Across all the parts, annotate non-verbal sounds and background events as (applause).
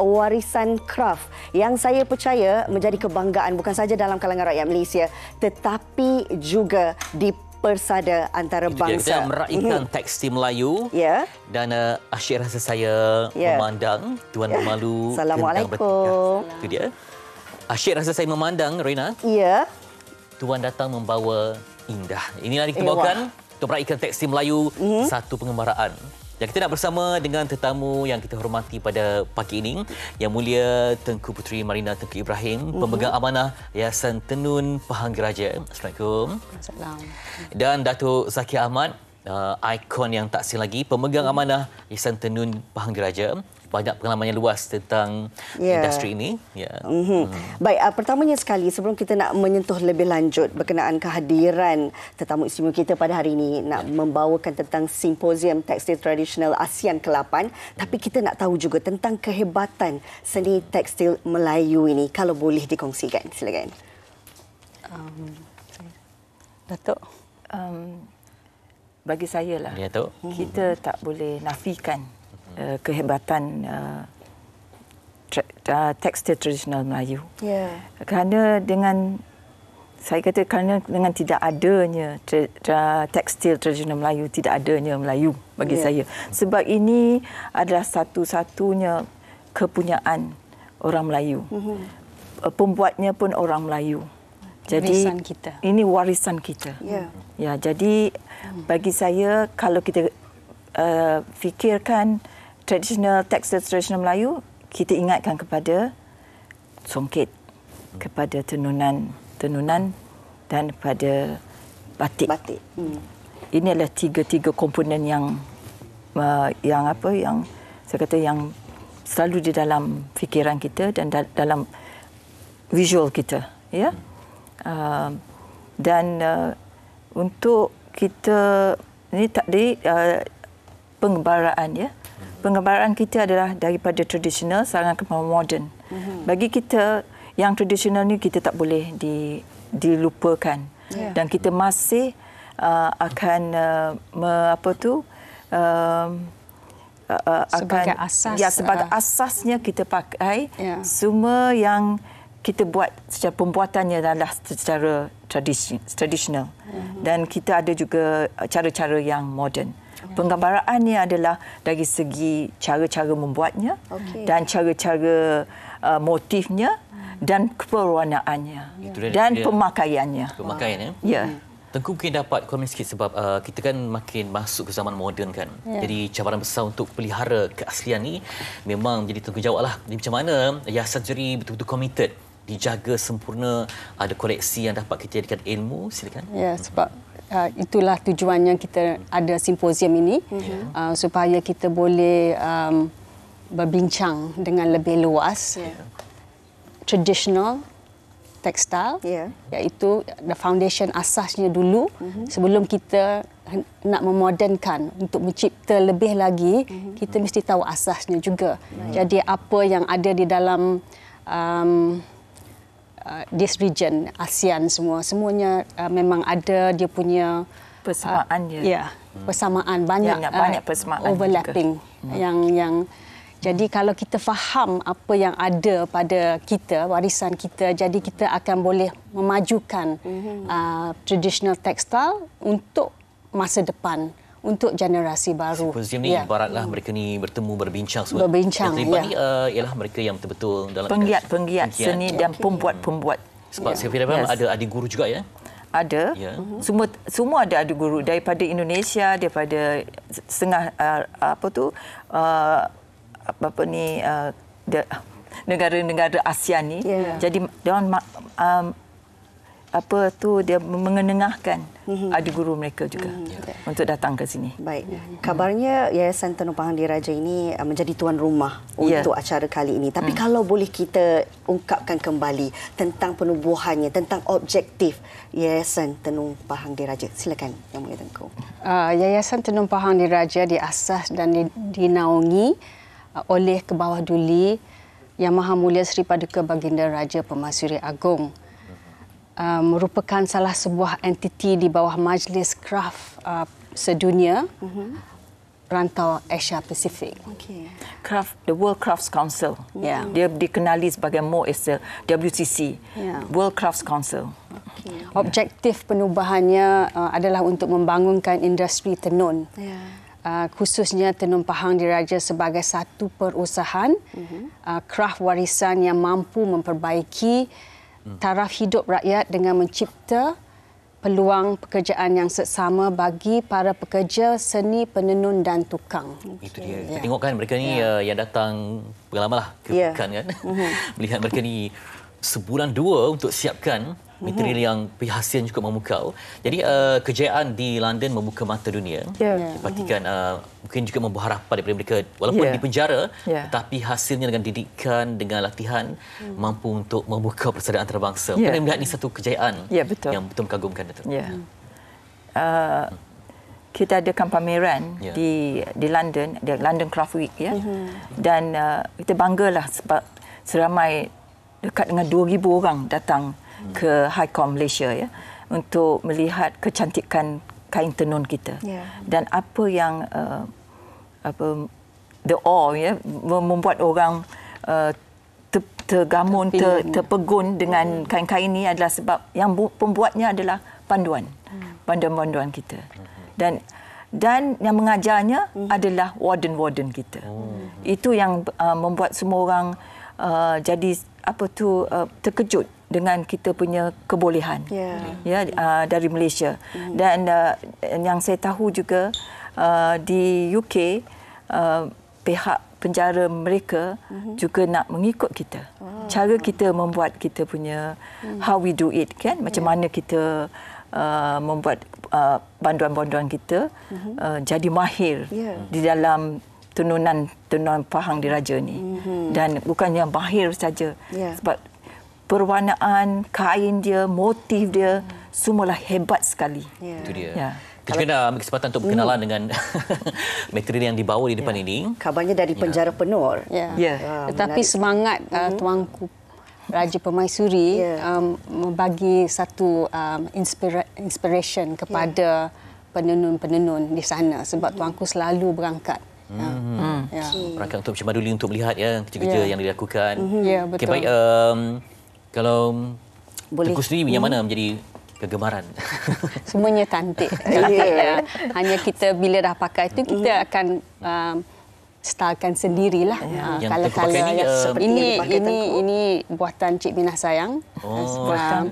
warisan kraft yang saya percaya menjadi kebanggaan bukan saja dalam kalangan rakyat Malaysia tetapi juga di persada antara Itu bangsa. Dia, dia meraihkan mhm. tekstil Melayu Ya. dan uh, asyik rasa saya yeah. memandang Tuan yeah. Ya. Malu. Assalamualaikum. Itu dia. Asyik rasa saya memandang, Rina. Ya. Yeah. Tuan datang membawa indah. Inilah yang kita bawakan untuk meraihkan tekstil Melayu mm-hmm. satu pengembaraan. Dan kita nak bersama dengan tetamu yang kita hormati pada pagi ini, Yang Mulia Tengku Puteri Marina Tengku Ibrahim, uh-huh. Mhm. pemegang amanah Yayasan Tenun Pahang Geraja. Assalamualaikum. Dan Datuk Zakir Ahmad, uh, ikon yang tak asing lagi, pemegang mhm. amanah Yayasan Tenun Pahang Geraja banyak pengalaman yang luas tentang yeah. industri ini. Yeah. Mm-hmm. Mm. Baik, uh, pertamanya sekali sebelum kita nak menyentuh lebih lanjut berkenaan kehadiran tetamu istimewa kita pada hari ini nak yeah. membawakan tentang simposium tekstil tradisional ASEAN ke-8, mm. tapi kita nak tahu juga tentang kehebatan seni tekstil Melayu ini kalau boleh dikongsikan. Silakan. Um, Datuk, um, bagi saya lah, ya, kita tak boleh nafikan Eh, kehebatan uh, tra- uh, tekstil tradisional Melayu. Yeah. Kerana dengan saya kata kerana dengan tidak adanya tra- tra- tekstil tradisional Melayu tidak adanya Melayu bagi yeah. saya. Sebab ini adalah satu-satunya kepunyaan orang Melayu. Mm-hmm. Pembuatnya pun orang Melayu. Jadi warisan kita. ini warisan kita. Yeah. Ya, jadi bagi saya kalau kita uh, fikirkan uh, tradisional tekstil tradisional Melayu kita ingatkan kepada songket kepada tenunan tenunan dan pada batik. Batik. Hmm. Ini adalah tiga-tiga komponen yang uh, yang apa yang saya kata yang selalu di dalam fikiran kita dan da- dalam visual kita, ya. Yeah? Uh, dan uh, untuk kita ini tadi uh, ah, pengembaraan ya. Yeah? penggambaran kita adalah daripada tradisional sangat kepada modern. Mm-hmm. Bagi kita yang tradisional ni kita tak boleh di, dilupakan yeah. dan kita masih uh, akan uh, me, apa tu um, uh, uh, sebagai akan asas, ya sebagai uh, asasnya kita pakai yeah. semua yang kita buat secara pembuatannya adalah secara tradisional mm-hmm. dan kita ada juga cara-cara yang modern. Penggambarannya adalah dari segi cara-cara membuatnya okay. dan cara-cara uh, motifnya hmm. dan keperwarnaannya yeah. dan yeah. pemakaiannya. Pemakaian ya. Yeah. Tengku mungkin dapat komen sikit sebab uh, kita kan makin masuk ke zaman moden kan. Yeah. Jadi cabaran besar untuk pelihara keaslian ini memang jadi tanggungjawab lah. Jadi macam mana Yasar Jeri betul-betul committed dijaga sempurna ada koleksi yang dapat kita jadikan ilmu silakan. Ya yeah, sebab Uh, itulah tujuannya kita ada simposium ini yeah. Mhm. uh, supaya kita boleh um, berbincang dengan lebih luas yeah. traditional tekstil yeah. iaitu the foundation asasnya dulu mm-hmm. sebelum kita nak memodernkan untuk mencipta lebih lagi mm-hmm. kita mesti tahu asasnya juga mm-hmm. jadi apa yang ada di dalam um, uh, this region ASEAN semua semuanya uh, memang ada dia punya uh, persamaan Uh, ya, persamaan banyak ya, banyak uh, persamaan overlapping juga. Hmm. yang yang jadi kalau kita faham apa yang ada pada kita, warisan kita, jadi kita akan boleh memajukan hmm. uh, traditional textile untuk masa depan untuk generasi baru. Sipun ya. ibaratlah mereka ni bertemu berbincang sebab berbincang, yang terlibat ya. ni uh, ialah mereka yang betul-betul dalam penggiat-penggiat seni okay. dan pembuat-pembuat. Sebab yeah. saya yes. ada adik guru juga ya. Ada. Yeah. Mm-hmm. Semua semua ada adik guru daripada Indonesia, daripada setengah uh, apa tu uh, eh, apa, apa ni uh, negara-negara ASEAN ni. Yeah. Jadi dia orang um, apa tu dia mengenengahkan mm-hmm. ada guru mereka juga mm-hmm. untuk datang ke sini. Baik. Mm-hmm. Kabarnya Yayasan Tenun Pahang Diraja ini uh, menjadi tuan rumah yeah. untuk acara kali ini. Tapi mm. kalau boleh kita ungkapkan kembali tentang penubuhannya, tentang objektif Yayasan Tenun Pahang Diraja. Silakan Yang Mulia Tengku. Uh, Yayasan Pahang Diraja diasas dan dinaungi uh, oleh kebawah duli Yang Maha Mulia Sri Paduka Baginda Raja Pemasyuri Agong. Uh, merupakan salah sebuah entiti di bawah Majlis Kraf uh, Sedunia mm-hmm. Rantau Asia Pasifik. Okay. Craft, the World Crafts Council. Mm-hmm. Yeah. Dia dikenali sebagai MOASL, WCC, yeah. World Crafts Council. Okay. Objektif penubahannya uh, adalah untuk membangunkan industri tenun. Yeah. Uh, khususnya tenun pahang diraja sebagai satu perusahaan uh-huh. uh, kraft warisan yang mampu memperbaiki taraf hidup rakyat dengan mencipta peluang pekerjaan yang sesama bagi para pekerja seni penenun dan tukang. Okay. Itu dia. Kita yeah. tengok kan mereka ni yeah. Ya. uh, yang datang pengalamanlah ke ya. yeah. kan. Mm-hmm. (laughs) Melihat mereka ni sebulan dua untuk siapkan material mhm. yang hasilnya cukup memukau. Jadi uh, kejayaan di London membuka mata dunia. Yeah. Dipastikan mhm. uh, eh, mungkin juga membawa harapan daripada mereka walaupun yeah. di penjara yeah. tetapi hasilnya dengan didikan dengan latihan mm. mampu untuk membuka persaudaraan antarabangsa. Yeah. Mungkin melihat ini satu kejayaan yeah, betul. yang betul mengagumkan Datuk. Yeah. Ya. Hmm. Uh, kita adakan pameran yeah. di di London, di London Craft Week ya. Yeah? Mm-hmm. Dan uh, kita banggalah sebab seramai dekat dengan 2000 orang datang Hmm. ke Highcom Malaysia ya untuk melihat kecantikan kain tenun kita yeah. dan apa yang uh, apa the all ya membuat orang uh, tergamun ter, terpegun dengan hmm. kain-kain ini adalah sebab yang pembuatnya adalah panduan panduan-panduan hmm. kita dan dan yang mengajarnya adalah warden-warden kita oh. itu yang uh, membuat semua orang uh, jadi apa tu uh, terkejut dengan kita punya kebolehan yeah. ya uh, dari Malaysia mm. dan uh, yang saya tahu juga uh, di UK uh, pihak penjara mereka mm-hmm. juga nak mengikut kita oh. cara kita membuat kita punya mm. how we do it kan macam yeah. mana kita uh, membuat uh, banduan-banduan kita mm-hmm. uh, jadi mahir yeah. di dalam tenunan tenunan pahang diraja ni mm-hmm. dan bukannya mahir saja yeah. sebab perwarnaan, kain dia, motif dia, semualah hebat sekali. Yeah. Itu dia. Yeah. Kita kena ambil kesempatan untuk berkenalan hmm. dengan (laughs) material yang dibawa di depan yeah. ini. Kabarnya dari ya. penjara yeah. penur. Yeah. Ya. Ya. Yeah. Wow, Tetapi menarik. semangat uh, ah, hmm. tuanku Raja Permaisuri yeah. um, membagi satu um, inspira- inspiration kepada yeah. penenun-penenun di sana. Sebab hmm. tuanku selalu berangkat. Hmm. Ya. Hmm. Okay. Perangkat untuk macam untuk melihat ya kerja-kerja yeah. yang dilakukan. Ya, yeah, betul. Okay, baik, um, kalau Boleh. Tengku sendiri yang hmm. mana menjadi kegemaran? (laughs) Semuanya cantik. (laughs) Ya. (laughs) Hanya kita bila dah pakai itu kita hmm. akan um, stylekan sendirilah. Hmm. Ah, yang kalau kalau eh, ini, um, ini ini tengku. ini buatan Cik Minah sayang. Oh, um,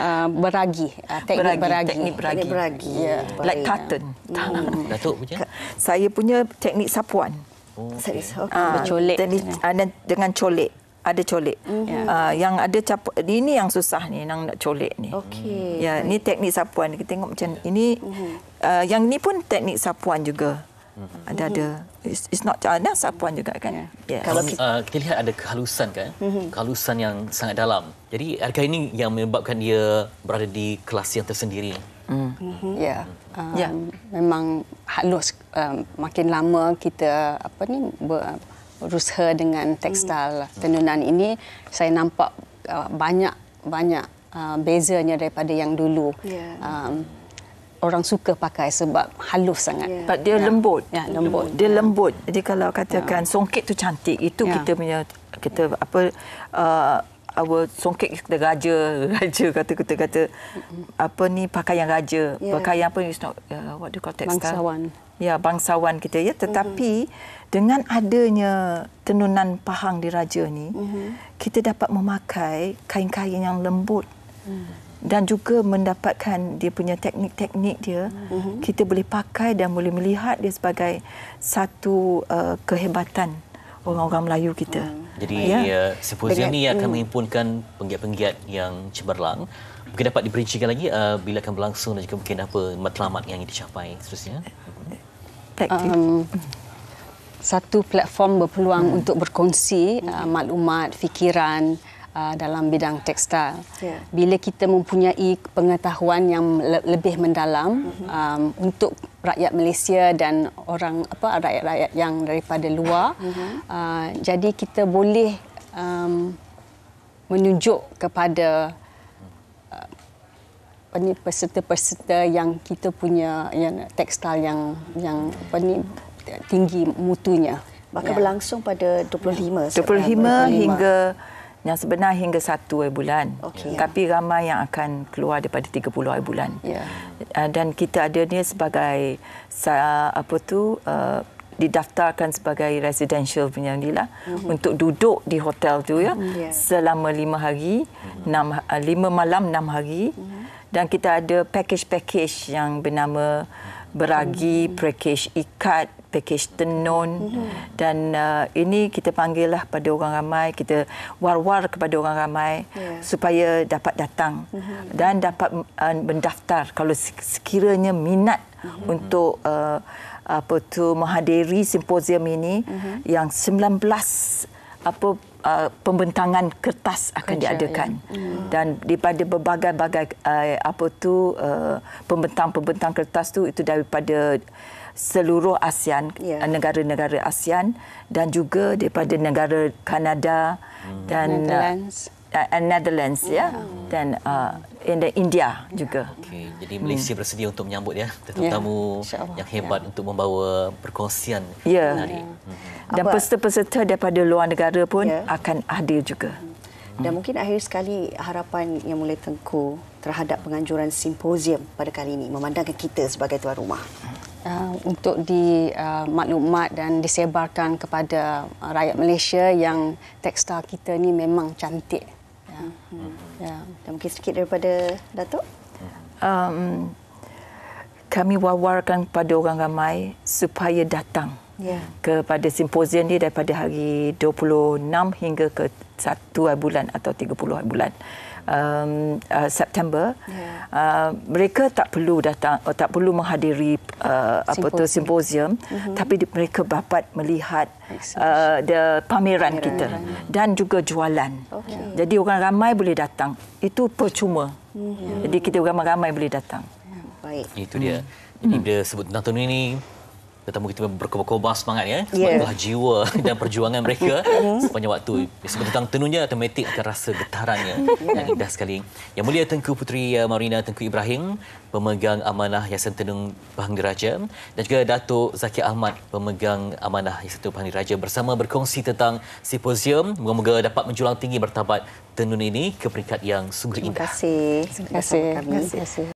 uh, beragi. Uh, teknik beragi, beragi. Teknik beragi. Teknik beragi. Yeah, ya. like cotton. Mm. Datuk punya? Saya punya teknik sapuan. Oh, okay. Saya, okay. uh, ah, dengan colek ada colik. Mm-hmm. Uh, yang ada capu, ini yang susah ni nang nak colik ni. Okey. Ya, yeah, ni teknik sapuan. Kita tengok macam yeah. ini mm-hmm. uh, yang ni pun teknik sapuan juga. Mhm. Ada ada mhm. it's, not ada uh, sapuan juga kan. Yeah. Yes. Kalau uh, kita lihat ada kehalusan kan? Mm-hmm. Kehalusan yang sangat dalam. Jadi harga ini yang menyebabkan dia berada di kelas yang tersendiri. Mm-hmm. Ya. Yeah. Um, ya. yeah. memang halus um, makin lama kita apa ni ber, usaha dengan tekstil tenunan ini saya nampak uh, banyak banyak uh, bezanya daripada yang dulu. Yeah. Um, orang suka pakai sebab halus sangat. Yeah. Dia yeah. lembut. Ya, yeah, lembut. Dia lembut. Jadi kalau katakan yeah. songket tu cantik, itu yeah. kita punya kita yeah. apa uh, our songket kita raja, (laughs) raja kata kita kata mm apa ni pakaian raja, yeah. pakaian apa ni uh, what do you call textile? Bangsawan. Ya, yeah, bangsawan kita ya, mm-hmm. tetapi mm-hmm dengan adanya tenunan pahang diraja ni uh-huh. kita dapat memakai kain-kain yang lembut uh-huh. dan juga mendapatkan dia punya teknik-teknik dia uh-huh. kita boleh pakai dan boleh melihat dia sebagai satu uh, kehebatan orang-orang Melayu kita uh-huh. jadi ya uh, simposium ni akan uh hmm. menghimpunkan penggiat-penggiat yang cemerlang mungkin dapat diperincikan lagi uh, bila akan berlangsung dan juga mungkin apa matlamat yang dicapai seterusnya uh-huh satu platform berpeluang hmm. untuk berkongsi uh, hmm. uh, maklumat, fikiran uh, dalam bidang tekstil. Yeah. Bila kita mempunyai pengetahuan yang le- lebih mendalam mm-hmm. um, untuk rakyat Malaysia dan orang apa rakyat-rakyat yang daripada luar, mm-hmm. uh, jadi kita boleh um, menunjuk kepada uh, peserta-peserta yang kita punya yang tekstil yang yang apa ni tinggi mutunya. Maka ya. berlangsung pada 25. 25 hingga yang sebenar hingga satu hari bulan. Okay. Ya. Tapi ramai yang akan keluar daripada 30 hari bulan. Ya. ya. Dan kita ada dia sebagai apa tu uh, didaftarkan sebagai residential punya nilah mm-hmm. untuk duduk di hotel tu ya mm-hmm. selama lima hari, 6 mhm. 5 uh, malam enam hari. Mm-hmm. Dan kita ada package-package yang bernama beragi, mhm. package ikat, pakej tenun mm-hmm. dan uh, ini kita panggil lah pada orang ramai kita war-war kepada orang ramai yeah. supaya dapat datang mm-hmm. dan dapat uh, mendaftar kalau sekiranya minat mm-hmm. untuk uh, apa tu menghadiri simposium ini mm-hmm. yang 19 apa Uh, pembentangan kertas akan Kerja, ya. diadakan ya. hmm. dan daripada berbagai-bagai uh, apa tu uh, pembentang-pembentang kertas tu itu daripada seluruh ASEAN, yeah. Ya. negara-negara ASEAN dan juga daripada negara Kanada hmm. dan Netherlands. Uh, Netherlands eh, ya yeah. dan uh, in the India juga. Ya. Okay. jadi hmm. Malaysia hmm. bersedia untuk menyambut ya tetamu ya. yeah. yang hebat yeah. untuk membawa perkongsian hari. Yeah. Hmm. Yeah. Dan peserta-peserta daripada luar negara pun yeah. akan hadir juga. Hmm. Dan mungkin akhir sekali harapan yang mulai tengku terhadap penganjuran simposium pada kali ini memandangkan kita sebagai tuan rumah uh, untuk dimaklumat uh, dan disebarkan kepada uh, rakyat Malaysia yang tekstil kita ni memang cantik. Ya. Hmm. Ya. mungkin sedikit daripada Datuk. Um, kami wawarkan kepada orang ramai supaya datang yeah. kepada simposium ni daripada hari 26 hingga ke 1 bulan atau 30 bulan um, uh, September yeah. uh, mereka tak perlu datang uh, tak perlu menghadiri uh, simposium. apa tu simposium mm-hmm. tapi di, mereka dapat melihat uh, the pameran, pameran kita dan juga jualan okay. jadi orang ramai boleh datang itu percuma mm-hmm. jadi kita ramai-ramai boleh datang baik itu dia mm. ini dia sebut tentang tahun ini tetamu kita berkobar-kobar semangat ya sebab yeah. jiwa (laughs) dan perjuangan mereka mm-hmm. sepanjang waktu sebab tentang tenunnya automatik akan rasa getarannya mm-hmm. yang indah sekali yang mulia Tengku Puteri eh, Marina Tengku Ibrahim pemegang amanah Yayasan Tenung Bahang Diraja dan juga Datuk Zakir Ahmad pemegang amanah Yayasan Tenung Bahang Diraja bersama berkongsi tentang simposium moga-moga dapat menjulang tinggi bertabat tenun ini ke peringkat yang sungguh indah terima kasih terima kasih